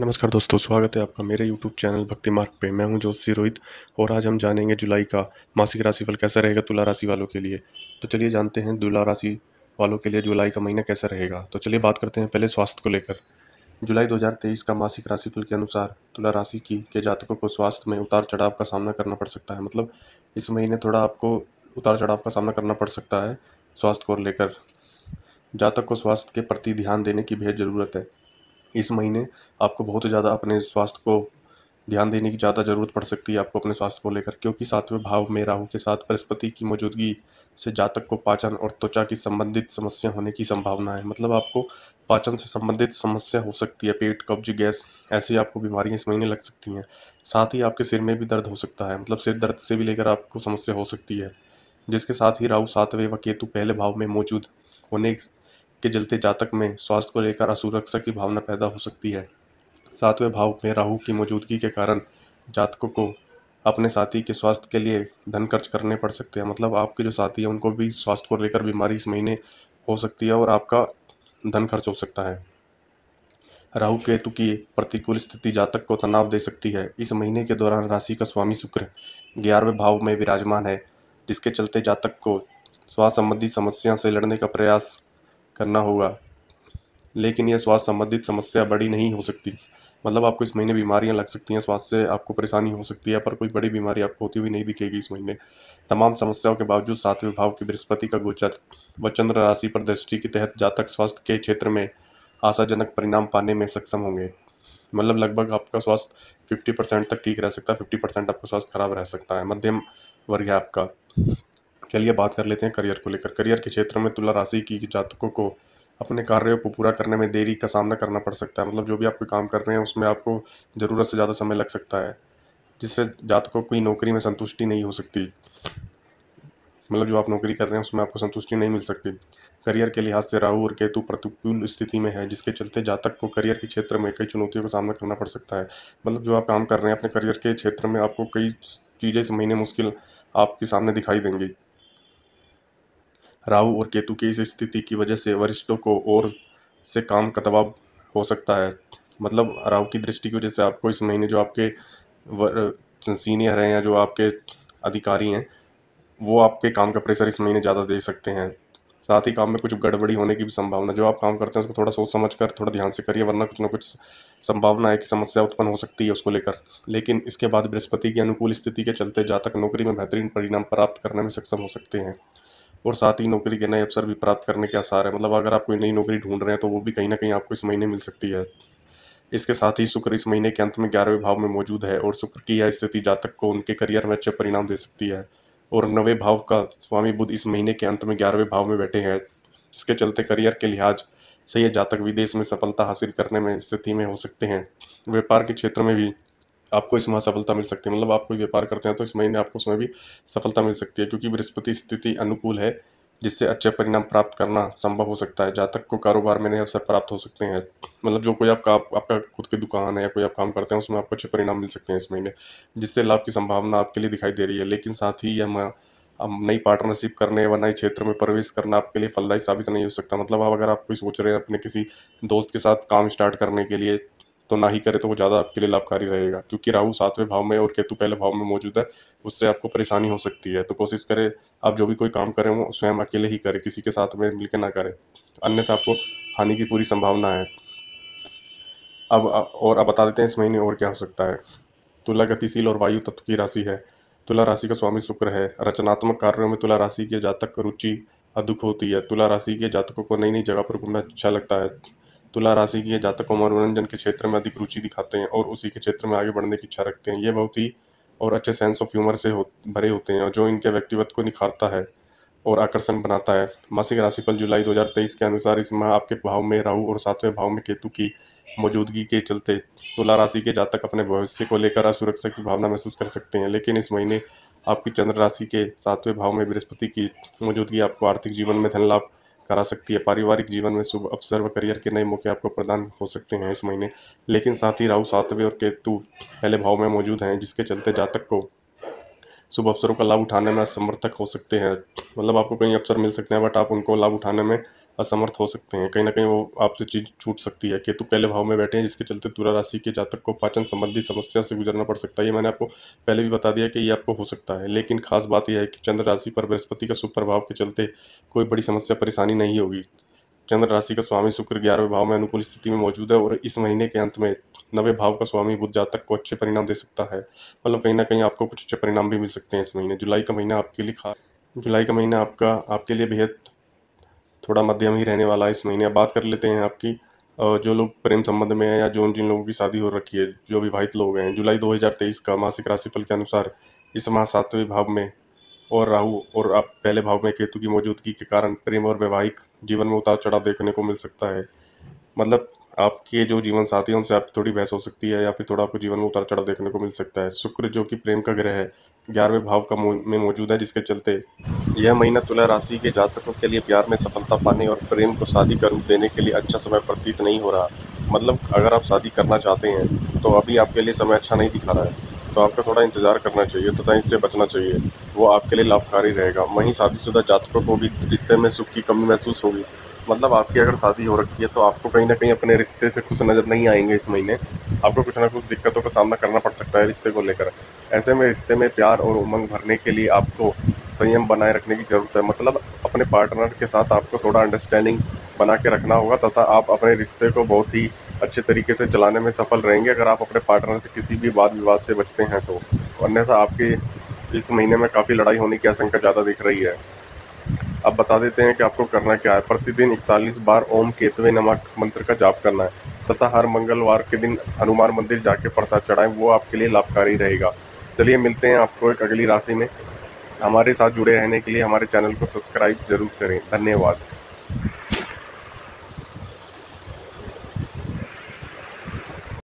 नमस्कार दोस्तों स्वागत है आपका मेरे यूट्यूब चैनल भक्ति मार्ग पे मैं हूं जोशी रोहित और आज हम जानेंगे जुलाई का मासिक राशिफल कैसा रहेगा तुला राशि वालों के लिए तो चलिए जानते हैं तुला राशि वालों के लिए जुलाई का महीना कैसा रहेगा तो चलिए बात करते हैं पहले स्वास्थ्य को लेकर जुलाई दो का मासिक राशिफल के अनुसार तुला राशि की के जातकों को स्वास्थ्य में उतार चढ़ाव का सामना करना पड़ सकता है मतलब इस महीने थोड़ा आपको उतार चढ़ाव का सामना करना पड़ सकता है स्वास्थ्य को लेकर जातक को स्वास्थ्य के प्रति ध्यान देने की बेहद ज़रूरत है इस महीने आपको बहुत ज़्यादा अपने स्वास्थ्य को ध्यान देने की ज़्यादा ज़रूरत पड़ सकती है आपको अपने स्वास्थ्य को लेकर क्योंकि सातवें भाव में राहु के साथ बृहस्पति की मौजूदगी से जातक को पाचन और त्वचा की संबंधित समस्या होने की संभावना है मतलब आपको पाचन से संबंधित समस्या हो सकती है पेट कब्ज गैस ऐसी आपको बीमारियाँ इस महीने लग सकती हैं साथ ही आपके सिर में भी दर्द हो सकता है मतलब सिर दर्द से भी लेकर आपको समस्या हो सकती है जिसके साथ ही राहु सातवें व केतु पहले भाव में मौजूद होने के चलते जातक में स्वास्थ्य को लेकर असुरक्षा की भावना पैदा हो सकती है सातवें भाव में राहु की मौजूदगी के कारण जातकों को अपने साथी के स्वास्थ्य के लिए धन खर्च करने पड़ सकते हैं मतलब आपके जो साथी हैं उनको भी स्वास्थ्य को लेकर बीमारी इस महीने हो सकती है और आपका धन खर्च हो सकता है राहु केतु की प्रतिकूल स्थिति जातक को तनाव दे सकती है इस महीने के दौरान राशि का स्वामी शुक्र ग्यारहवें भाव में विराजमान है जिसके चलते जातक को स्वास्थ्य संबंधी समस्या से लड़ने का प्रयास करना होगा लेकिन यह स्वास्थ्य संबंधित समस्या बड़ी नहीं हो सकती मतलब आपको इस महीने बीमारियां लग सकती हैं स्वास्थ्य से आपको परेशानी हो सकती है पर कोई बड़ी बीमारी आपको होती हुई नहीं दिखेगी इस महीने तमाम समस्याओं के बावजूद सातवें भाव की बृहस्पति का गोचर व चंद्र राशि पर दृष्टि के तहत जातक स्वास्थ्य के क्षेत्र में आशाजनक परिणाम पाने में सक्षम होंगे मतलब लगभग आपका स्वास्थ्य फिफ्टी परसेंट तक ठीक रह सकता है फिफ्टी परसेंट आपका स्वास्थ्य खराब रह सकता है मध्यम वर्ग है आपका चलिए बात कर लेते हैं करियर को लेकर करियर के क्षेत्र में तुला राशि की जातकों को अपने कार्यों को पूरा करने में देरी का सामना करना पड़ सकता है मतलब जो भी आप काम कर रहे हैं उसमें आपको ज़रूरत से ज़्यादा समय लग सकता है जिससे जातकों की नौकरी में संतुष्टि नहीं हो सकती मतलब जो आप नौकरी कर रहे हैं उसमें आपको संतुष्टि नहीं मिल सकती करियर के लिहाज से राहु और केतु प्रतिकूल स्थिति में है जिसके चलते जातक को करियर के क्षेत्र में कई चुनौतियों का सामना करना पड़ सकता है मतलब जो आप काम कर रहे हैं अपने करियर के क्षेत्र में आपको कई चीज़ें इस महीने मुश्किल आपके सामने दिखाई देंगी राहु और केतु की इस स्थिति की वजह से वरिष्ठों को और से काम का दबाव हो सकता है मतलब राहु की दृष्टि की वजह से आपको इस महीने जो आपके सीनियर हैं या जो आपके अधिकारी हैं वो आपके काम का प्रेशर इस महीने ज़्यादा दे सकते हैं साथ ही काम में कुछ गड़बड़ी होने की भी संभावना जो आप काम करते हैं उसको थोड़ा सोच समझ कर थोड़ा ध्यान से करिए वरना कुछ ना कुछ संभावना है कि समस्या उत्पन्न हो सकती है उसको लेकर लेकिन इसके बाद बृहस्पति की अनुकूल स्थिति के चलते जातक नौकरी में बेहतरीन परिणाम प्राप्त करने में सक्षम हो सकते हैं और साथ ही नौकरी के नए अवसर भी प्राप्त करने के आसार है मतलब अगर आप कोई नई नौकरी ढूंढ रहे हैं तो वो भी कहीं ना कहीं आपको इस महीने मिल सकती है इसके साथ ही शुक्र इस महीने के अंत में ग्यारहवें भाव में मौजूद है और शुक्र की यह स्थिति जातक को उनके करियर में अच्छे परिणाम दे सकती है और नवे भाव का स्वामी बुद्ध इस महीने के अंत में ग्यारहवें भाव में बैठे हैं जिसके चलते करियर के लिहाज से यह जातक विदेश में सफलता हासिल करने में स्थिति में हो सकते हैं व्यापार के क्षेत्र में भी आपको इसमें हाँ सफलता मिल सकती है मतलब आप कोई व्यापार करते हैं तो इस महीने आपको उसमें भी सफलता मिल सकती है क्योंकि बृहस्पति स्थिति अनुकूल है जिससे अच्छे परिणाम प्राप्त करना संभव हो सकता है जातक को कारोबार में नए अवसर प्राप्त हो सकते हैं मतलब जो कोई आपका आपका खुद की दुकान है या कोई आप काम करते हैं उसमें आपको अच्छे परिणाम मिल सकते हैं इस महीने जिससे लाभ की संभावना आपके लिए दिखाई दे रही है लेकिन साथ ही यह नई पार्टनरशिप करने व नए क्षेत्र में प्रवेश करना आपके लिए फलदायी साबित नहीं हो सकता मतलब आप अगर आप कोई सोच रहे हैं अपने किसी दोस्त के साथ काम स्टार्ट करने के लिए तो ना ही करें तो वो ज़्यादा आपके लिए लाभकारी रहेगा क्योंकि राहु सातवें भाव में और केतु पहले भाव में मौजूद है उससे आपको परेशानी हो सकती है तो कोशिश करें आप जो भी कोई काम करें वो स्वयं अकेले ही करें किसी के साथ में मिलकर ना करें अन्यथा आपको हानि की पूरी संभावना है अब और अब बता देते हैं इस महीने और क्या हो सकता है तुला गतिशील और वायु तत्व की राशि है तुला राशि का स्वामी शुक्र है रचनात्मक कार्यों में तुला राशि के जातक रुचि अधिक होती है तुला राशि के जातकों को नई नई जगह पर घूमना अच्छा लगता है तुला राशि के जातक मनोरंजन के क्षेत्र में अधिक रुचि दिखाते हैं और उसी के क्षेत्र में आगे बढ़ने की इच्छा रखते हैं ये बहुत ही और अच्छे सेंस ऑफ ह्यूमर से हो भरे होते हैं जो इनके व्यक्तित्व को निखारता है और आकर्षण बनाता है मासिक राशिफल जुलाई 2023 के अनुसार इस माह आपके भाव में राहु और सातवें भाव में केतु की मौजूदगी के चलते तुला राशि के जातक अपने भविष्य को लेकर असुरक्षा की भावना महसूस कर सकते हैं लेकिन इस महीने आपकी चंद्र राशि के सातवें भाव में बृहस्पति की मौजूदगी आपको आर्थिक जीवन में धन लाभ करा सकती है पारिवारिक जीवन में शुभ अवसर व करियर के नए मौके आपको प्रदान हो सकते हैं इस महीने लेकिन साथ ही राहु सातवें और केतु पहले भाव में मौजूद हैं जिसके चलते जातक को शुभ अवसरों का लाभ उठाने में असमर्थक हो सकते हैं मतलब आपको कहीं अवसर मिल सकते हैं बट आप उनको लाभ उठाने में असमर्थ हो सकते हैं कहीं ना कहीं वो आपसे चीज़ छूट सकती है केतु पहले भाव में बैठे हैं जिसके चलते तुला राशि के जातक को पाचन संबंधी समस्या से गुजरना पड़ सकता है ये मैंने आपको पहले भी बता दिया कि ये आपको हो सकता है लेकिन खास बात यह है कि चंद्र राशि पर बृहस्पति का सुप्रभाव के चलते कोई बड़ी समस्या परेशानी नहीं होगी चंद्र राशि का स्वामी शुक्र ग्यारहवें भाव में अनुकूल स्थिति में मौजूद है और इस महीने के अंत में नवे भाव का स्वामी बुद्ध जातक को अच्छे परिणाम दे सकता है मतलब कहीं ना कहीं आपको कुछ अच्छे परिणाम भी मिल सकते हैं इस महीने जुलाई का महीना आपके लिए खास जुलाई का महीना आपका आपके लिए बेहद थोड़ा मध्यम ही रहने वाला है इस महीने बात कर लेते हैं आपकी जो लोग प्रेम संबंध में हैं या जो जिन लोगों की शादी हो रखी है जो विवाहित लोग हैं जुलाई 2023 का मासिक राशिफल के अनुसार इस माह सातवें भाव में और राहु और आप पहले भाव में केतु की मौजूदगी के कारण प्रेम और वैवाहिक जीवन में उतार चढ़ाव देखने को मिल सकता है मतलब आपके जो जीवन साथी हैं उनसे आपकी थोड़ी बहस हो सकती है या फिर थोड़ा आपको जीवन में उतार चढ़ाव देखने को मिल सकता है शुक्र जो कि प्रेम का ग्रह है ग्यारहवें भाव का में मौजूद है जिसके चलते यह महीना तुला राशि के जातकों के लिए प्यार में सफलता पाने और प्रेम को शादी का रूप देने के लिए अच्छा समय प्रतीत नहीं हो रहा मतलब अगर आप शादी करना चाहते हैं तो अभी आपके लिए समय अच्छा नहीं दिखा रहा है तो आपका थोड़ा इंतजार करना चाहिए तथा इससे बचना चाहिए वो आपके लिए लाभकारी रहेगा वहीं शादीशुदा जातकों को भी रिश्ते में सुख की कमी महसूस होगी मतलब आपकी अगर शादी हो रखी है तो आपको कहीं ना कहीं अपने रिश्ते से खुश नज़र नहीं आएंगे इस महीने आपको कुछ ना कुछ दिक्कतों का सामना करना पड़ सकता है रिश्ते को लेकर ऐसे में रिश्ते में प्यार और उमंग भरने के लिए आपको संयम बनाए रखने की ज़रूरत है मतलब अपने पार्टनर के साथ आपको थोड़ा अंडरस्टैंडिंग बना के रखना होगा तथा आप अपने रिश्ते को बहुत ही अच्छे तरीके से चलाने में सफल रहेंगे अगर आप अपने पार्टनर से किसी भी वाद विवाद से बचते हैं तो अन्यथा आपके इस महीने में काफ़ी लड़ाई होने की आशंका ज़्यादा दिख रही है अब बता देते हैं कि आपको करना क्या है प्रतिदिन इकतालीस बार ओम केतवे नमक मंत्र का जाप करना है तथा हर मंगलवार के दिन हनुमान मंदिर जाके प्रसाद चढ़ाएं वो आपके लिए लाभकारी रहेगा चलिए मिलते हैं आपको एक अगली राशि में हमारे साथ जुड़े रहने के लिए हमारे चैनल को सब्सक्राइब ज़रूर करें धन्यवाद